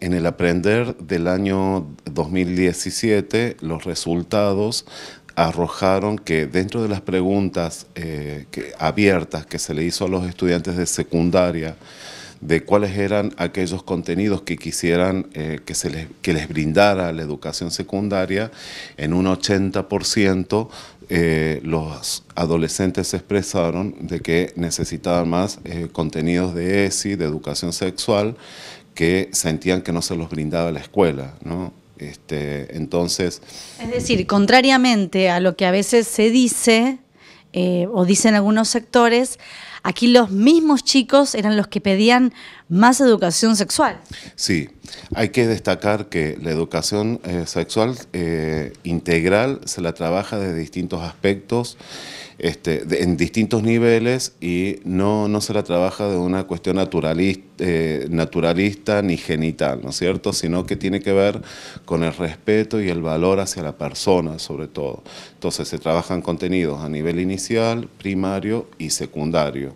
En el aprender del año 2017, los resultados arrojaron que dentro de las preguntas eh, abiertas que se le hizo a los estudiantes de secundaria, de cuáles eran aquellos contenidos que quisieran eh, que, se les, les brindara la educación secundaria, en un 80% eh, los adolescentes expresaron de que necesitaban más contenidos de ESI, de educación sexual, que sentían que no se los brindaba la escuela, ¿no? Este, entonces... Es decir, contrariamente a lo que a veces se dice eh, o dicen algunos sectores, Aquí los mismos chicos eran los que pedían más educación sexual. Sí, hay que destacar que la educación eh, sexual eh, integral se la trabaja desde distintos aspectos. Este, en distintos niveles y no, se la trabaja de una cuestión naturalista, eh, naturalista ni genital, ¿no es cierto? Sino que tiene que ver con el respeto y el valor hacia la persona, sobre todo. Entonces se trabajan contenidos a nivel inicial, primario y secundario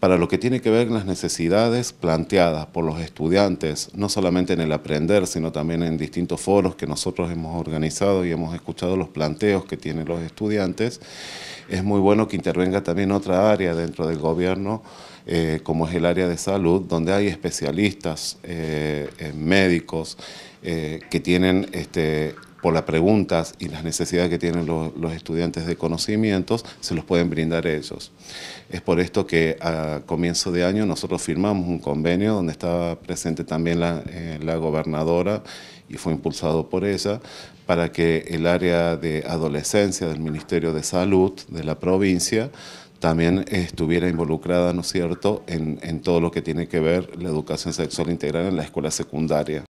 para lo que tiene que ver con las necesidades planteadas por los estudiantes, no solamente en el aprender, sino también en distintos foros que nosotros hemos organizado y hemos escuchado los planteos que tienen los estudiantes, es muy bueno que intervenga también otra área dentro del gobierno, eh, como es el área de salud, donde hay especialistas, eh, eh, médicos, que tienen este, por las preguntas y las necesidades que tienen los, estudiantes de conocimientos, se los pueden brindar ellos. Es por esto que a comienzo de año nosotros firmamos un convenio donde estaba presente también eh, la, gobernadora y fue impulsado por ella, para que el área de adolescencia del Ministerio de Salud de la provincia también estuviera involucrada, ¿no es cierto?, en, en todo lo que tiene que ver la educación sexual integral en la escuela secundaria.